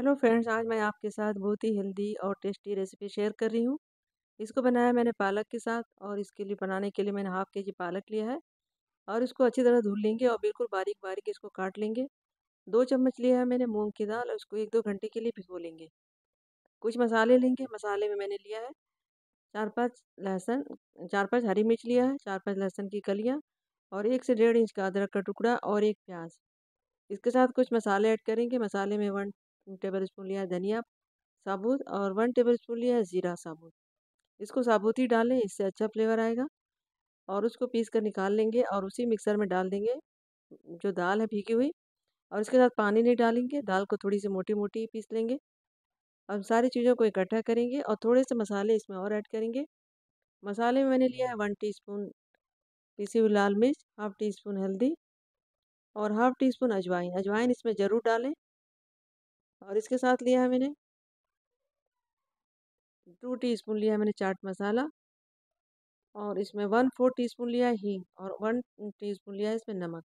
hello friends आज मैं आपके साथ बहुत ही हेल्दी और टेस्टी रेसिपी शेयर कर रही हूँ इसको बनाया मैंने पालक के साथ और इसके लिए बनाने के लिए मैंने हाफ के जी पालक लिया है और इसको अच्छी तरह धुल लेंगे और बिल्कुल बारीक बारीक इसको काट लेंगे दो चम्मच लिया है मैंने मूंग की दाल और इसको एक दो घंटे के लिए भिगो लेंगे कुछ मसाले लेंगे मसाले में मैंने लिया है चार पाँच लहसुन चार पाँच हरी मिर्च लिया है चार पाँच लहसुन की कलियाँ और एक से डेढ़ इंच का अदरक का टुकड़ा और एक प्याज इसके साथ कुछ मसाले ऐड करेंगे मसाले में वन टेबल स्पून लिया है धनिया साबुत और वन टेबल स्पून लिया है ज़ीरा साबुत इसको साबुत ही डालें इससे अच्छा फ्लेवर आएगा और उसको पीस कर निकाल लेंगे और उसी मिक्सर में डाल देंगे जो दाल है भीगी हुई और इसके साथ पानी नहीं डालेंगे दाल को थोड़ी सी मोटी मोटी पीस लेंगे अब सारी चीज़ों को इकट्ठा करेंगे और थोड़े से मसाले इसमें और ऐड करेंगे मसाले में मैंने लिया है वन स्पून पीसी हुई लाल मिर्च हाफ़ टी स्पून हल्दी और हाफ़ टी स्पून अजवाइन अजवाइन इसमें ज़रूर डालें और इसके साथ लिया है मैंने टू टीस्पून लिया है मैंने चाट मसाला और इसमें वन फोर टीस्पून लिया है हींग और वन टीस्पून लिया है इसमें नमक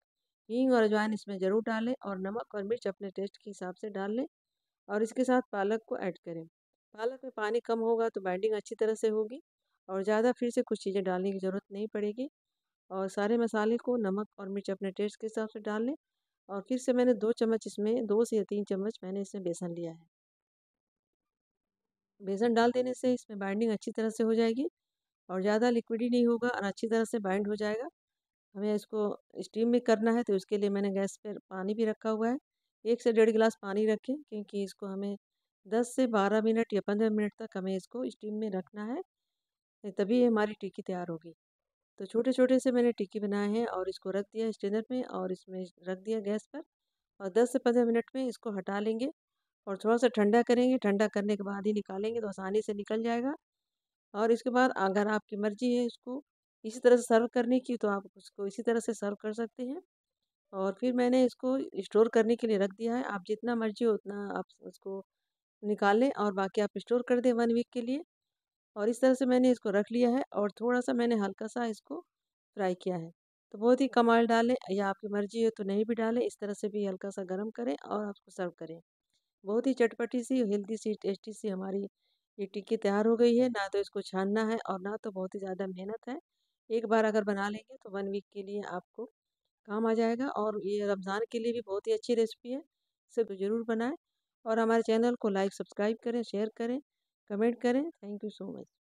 हींग और अजवाइन इसमें ज़रूर डालें और नमक और मिर्च अपने टेस्ट के हिसाब से डाल लें और इसके साथ पालक को ऐड करें पालक में पानी कम होगा तो बाइंडिंग अच्छी तरह से होगी और ज़्यादा फिर से कुछ चीज़ें डालने की ज़रूरत नहीं पड़ेगी और सारे मसाले को नमक और मिर्च अपने टेस्ट के हिसाब से डाल लें और फिर से मैंने दो चम्मच इसमें दो से तीन चम्मच मैंने इसमें बेसन लिया है बेसन डाल देने से इसमें बाइंडिंग अच्छी तरह से हो जाएगी और ज़्यादा लिक्विड ही नहीं होगा और अच्छी तरह से बाइंड हो जाएगा हमें इसको स्टीम में करना है तो इसके लिए मैंने गैस पर पानी भी रखा हुआ है एक से डेढ़ गिलास पानी रखें क्योंकि इसको हमें दस से बारह मिनट या पंद्रह मिनट तक हमें इसको स्टीम में रखना है तभी हमारी टिक्की तैयार होगी तो छोटे छोटे से मैंने टिक्की बनाए हैं और इसको रख दिया स्टेनर में और इसमें रख दिया गैस पर और 10 से 15 मिनट में इसको हटा लेंगे और थोड़ा सा ठंडा करेंगे ठंडा करने के बाद ही निकालेंगे तो आसानी से निकल जाएगा और इसके बाद अगर आपकी मर्ज़ी है इसको इसी तरह से सर्व करने की तो आप उसको इसी तरह से सर्व कर सकते हैं और फिर मैंने इसको स्टोर करने के लिए रख दिया है आप जितना मर्जी हो उतना आप उसको निकालें और बाकी आप स्टोर कर दें वन वीक के लिए और इस तरह से मैंने इसको रख लिया है और थोड़ा सा मैंने हल्का सा इसको फ्राई किया है तो बहुत ही कमाल डालें या आपकी मर्जी हो तो नहीं भी डालें इस तरह से भी हल्का सा गर्म करें और आपको सर्व करें बहुत ही चटपटी सी हेल्दी सी टेस्टी सी हमारी ये टिक्की तैयार हो गई है ना तो इसको छानना है और ना तो बहुत ही ज़्यादा मेहनत है एक बार अगर बना लेंगे तो वन वीक के लिए आपको काम आ जाएगा और ये रमज़ान के लिए भी बहुत ही अच्छी रेसिपी है इसे ज़रूर बनाएं और हमारे चैनल को लाइक सब्सक्राइब करें शेयर करें कमेंट करें थैंक यू सो मच